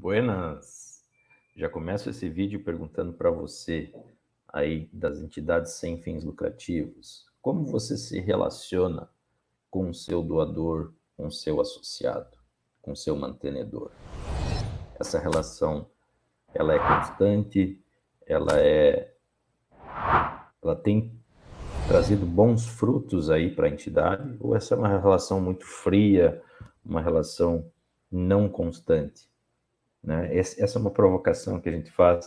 Buenas! Já começo esse vídeo perguntando para você, aí das entidades sem fins lucrativos, como você se relaciona com o seu doador, com o seu associado, com o seu mantenedor? Essa relação, ela é constante, ela é ela tem trazido bons frutos aí para a entidade ou essa é uma relação muito fria, uma relação não constante? Né? Essa é uma provocação que a gente faz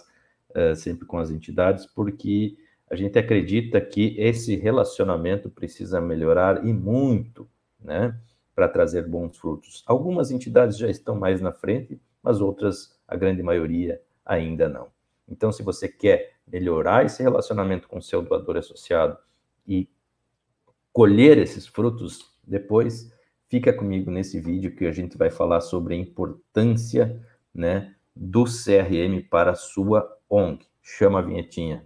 uh, sempre com as entidades, porque a gente acredita que esse relacionamento precisa melhorar e muito, né, para trazer bons frutos. Algumas entidades já estão mais na frente, mas outras, a grande maioria, ainda não. Então, se você quer melhorar esse relacionamento com o seu doador associado e colher esses frutos depois, fica comigo nesse vídeo que a gente vai falar sobre a importância né, do CRM para sua ONG. Chama a vinhetinha.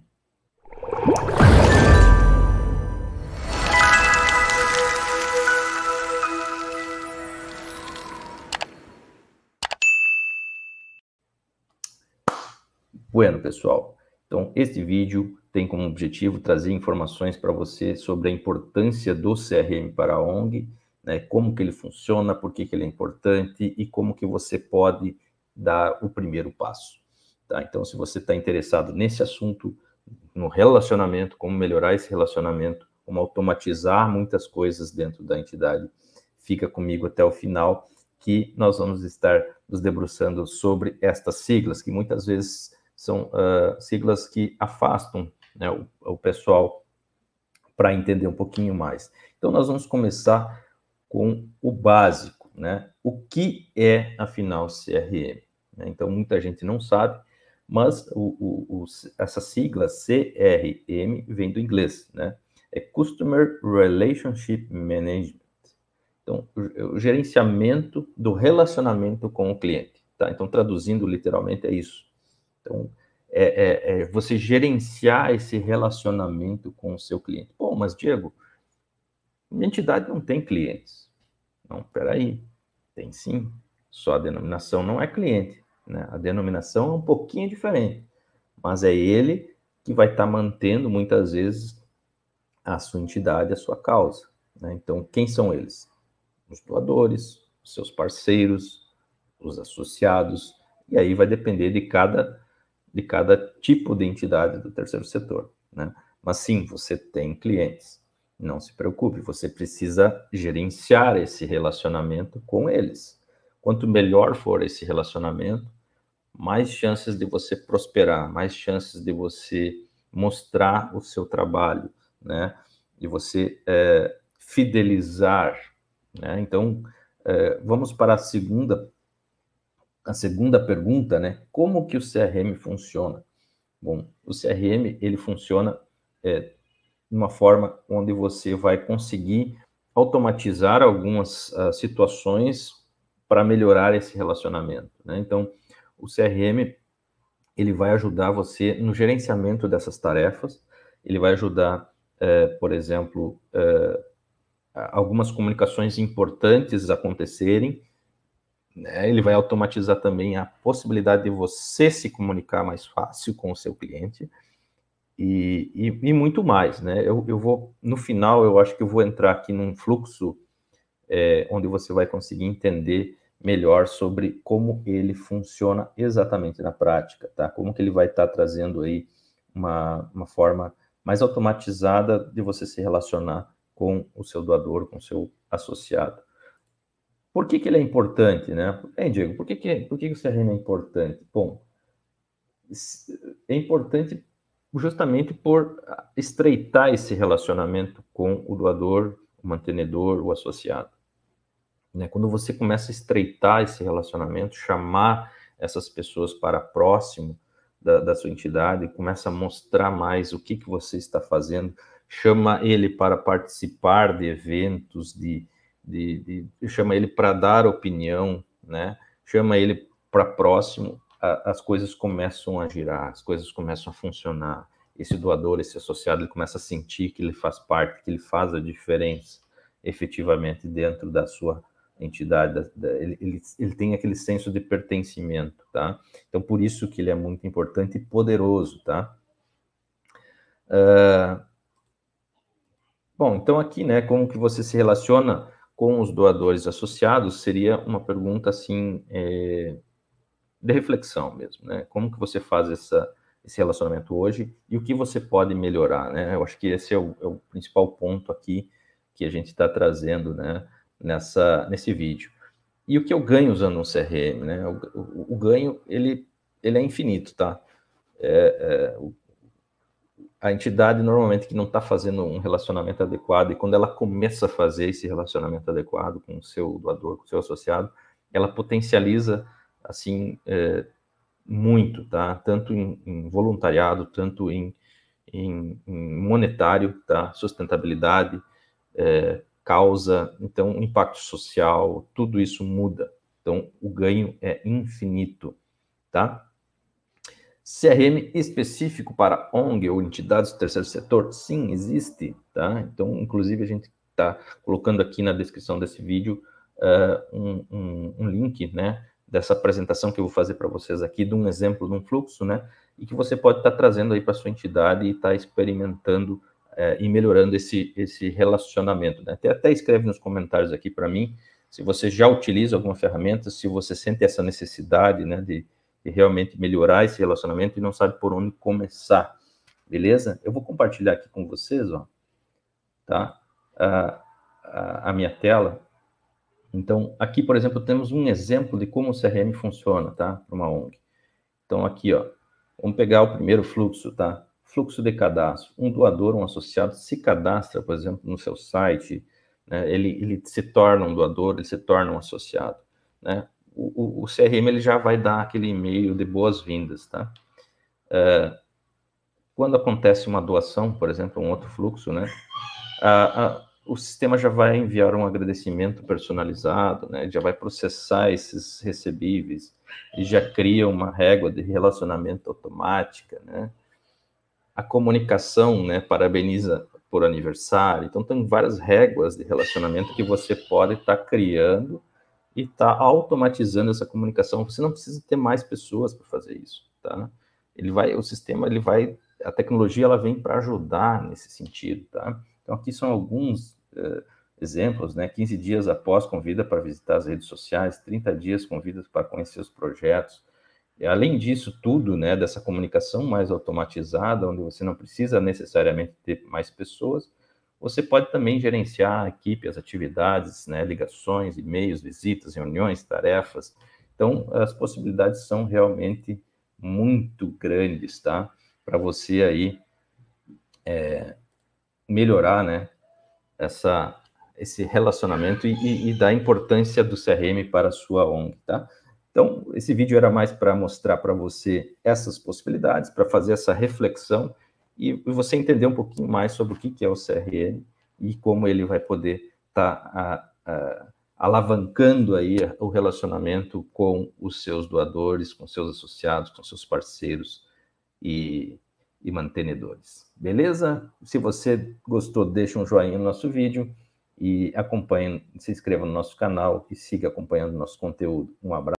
Bueno, pessoal, então este vídeo tem como objetivo trazer informações para você sobre a importância do CRM para a ONG, né, como que ele funciona, por que, que ele é importante e como que você pode dar o primeiro passo. Tá? Então, se você está interessado nesse assunto, no relacionamento, como melhorar esse relacionamento, como automatizar muitas coisas dentro da entidade, fica comigo até o final, que nós vamos estar nos debruçando sobre estas siglas, que muitas vezes são uh, siglas que afastam né, o, o pessoal para entender um pouquinho mais. Então, nós vamos começar com o básico, né? O que é, afinal, CRM? Né? Então, muita gente não sabe, mas o, o, o, essa sigla CRM vem do inglês, né? É Customer Relationship Management. Então, é o gerenciamento do relacionamento com o cliente, tá? Então, traduzindo literalmente é isso. Então, é, é, é você gerenciar esse relacionamento com o seu cliente. Bom, mas Diego, minha entidade não tem clientes. Não, peraí, tem sim. Só a denominação não é cliente. Né? A denominação é um pouquinho diferente, mas é ele que vai estar tá mantendo muitas vezes a sua entidade, a sua causa. Né? Então, quem são eles? Os doadores, os seus parceiros, os associados, e aí vai depender de cada, de cada tipo de entidade do terceiro setor. Né? Mas sim, você tem clientes. Não se preocupe, você precisa gerenciar esse relacionamento com eles. Quanto melhor for esse relacionamento, mais chances de você prosperar, mais chances de você mostrar o seu trabalho, né? De você é, fidelizar, né? Então, é, vamos para a segunda, a segunda pergunta, né? Como que o CRM funciona? Bom, o CRM ele funciona é, de uma forma onde você vai conseguir automatizar algumas uh, situações para melhorar esse relacionamento, né? Então, o CRM ele vai ajudar você no gerenciamento dessas tarefas, ele vai ajudar, é, por exemplo, é, algumas comunicações importantes acontecerem, né? ele vai automatizar também a possibilidade de você se comunicar mais fácil com o seu cliente e, e, e muito mais, né? Eu, eu, vou, no final, eu acho que eu vou entrar aqui num fluxo é, onde você vai conseguir entender melhor sobre como ele funciona exatamente na prática, tá? Como que ele vai estar tá trazendo aí uma, uma forma mais automatizada de você se relacionar com o seu doador, com o seu associado. Por que, que ele é importante, né? Bem, Diego, por que, que, por que, que o CRM é importante? Bom, é importante justamente por estreitar esse relacionamento com o doador, o mantenedor, o associado. Né? Quando você começa a estreitar esse relacionamento, chamar essas pessoas para próximo da, da sua entidade, começa a mostrar mais o que, que você está fazendo, chama ele para participar de eventos, de, de, de chama ele para dar opinião, né? chama ele para próximo, a, as coisas começam a girar, as coisas começam a funcionar. Esse doador, esse associado, ele começa a sentir que ele faz parte, que ele faz a diferença efetivamente dentro da sua entidade, ele, ele, ele tem aquele senso de pertencimento, tá? Então, por isso que ele é muito importante e poderoso, tá? Uh, bom, então aqui, né, como que você se relaciona com os doadores associados seria uma pergunta, assim, é, de reflexão mesmo, né? Como que você faz essa, esse relacionamento hoje e o que você pode melhorar, né? Eu acho que esse é o, é o principal ponto aqui que a gente está trazendo, né? nessa, nesse vídeo. E o que eu ganho usando um CRM, né? O, o, o ganho, ele, ele é infinito, tá? É, é, o, a entidade normalmente que não está fazendo um relacionamento adequado, e quando ela começa a fazer esse relacionamento adequado com o seu doador, com o seu associado, ela potencializa, assim, é, muito, tá? Tanto em, em voluntariado, tanto em, em, em, monetário, tá? Sustentabilidade, é, causa, então o impacto social, tudo isso muda. Então o ganho é infinito, tá? CRM específico para ONG ou entidades do terceiro setor? Sim, existe, tá? Então, inclusive, a gente está colocando aqui na descrição desse vídeo uh, um, um, um, link, né? Dessa apresentação que eu vou fazer para vocês aqui, de um exemplo de um fluxo, né? E que você pode estar tá trazendo aí para sua entidade e estar tá experimentando é, ir melhorando esse, esse relacionamento. Né? Até, até escreve nos comentários aqui para mim se você já utiliza alguma ferramenta, se você sente essa necessidade né, de, de realmente melhorar esse relacionamento e não sabe por onde começar. Beleza? Eu vou compartilhar aqui com vocês, ó, tá? A, a, a minha tela. Então, aqui, por exemplo, temos um exemplo de como o CRM funciona, tá? Para uma ONG. Então, aqui, ó, vamos pegar o primeiro fluxo, tá? Fluxo de cadastro. Um doador, um associado, se cadastra, por exemplo, no seu site, né? ele, ele se torna um doador, ele se torna um associado. Né? O, o, o CRM ele já vai dar aquele e-mail de boas-vindas. Tá? É, quando acontece uma doação, por exemplo, um outro fluxo, né? o sistema já vai enviar um agradecimento personalizado, né? Já vai processar esses recebíveis e já cria uma régua de relacionamento automática, né? A comunicação, né, parabeniza por aniversário. Então, tem várias réguas de relacionamento que você pode estar tá criando e está automatizando essa comunicação. Você não precisa ter mais pessoas para fazer isso, tá? Ele vai, o sistema, ele vai, a tecnologia, ela vem para ajudar nesse sentido, tá? Então aqui são alguns uh, exemplos, né? 15 dias após convida para visitar as redes sociais, 30 dias convida para conhecer os projetos, é, além disso tudo, né, dessa comunicação mais automatizada, onde você não precisa necessariamente ter mais pessoas, você pode também gerenciar a equipe, as atividades, né, ligações, e-mails, visitas, reuniões, tarefas. Então, as possibilidades são realmente muito grandes, tá? Para você aí é, melhorar, né, essa, esse relacionamento e, e, e importância do CRM para a sua ONG, tá? Então, esse vídeo era mais para mostrar para você essas possibilidades, para fazer essa reflexão e você entender um pouquinho mais sobre o que é o CRM e como ele vai poder estar tá, alavancando aí o relacionamento com os seus doadores, com seus associados, com seus parceiros e, e mantenedores. Beleza? Se você gostou, deixa um joinha no nosso vídeo e acompanhe, se inscreva no nosso canal e siga acompanhando nosso conteúdo. Um abraço.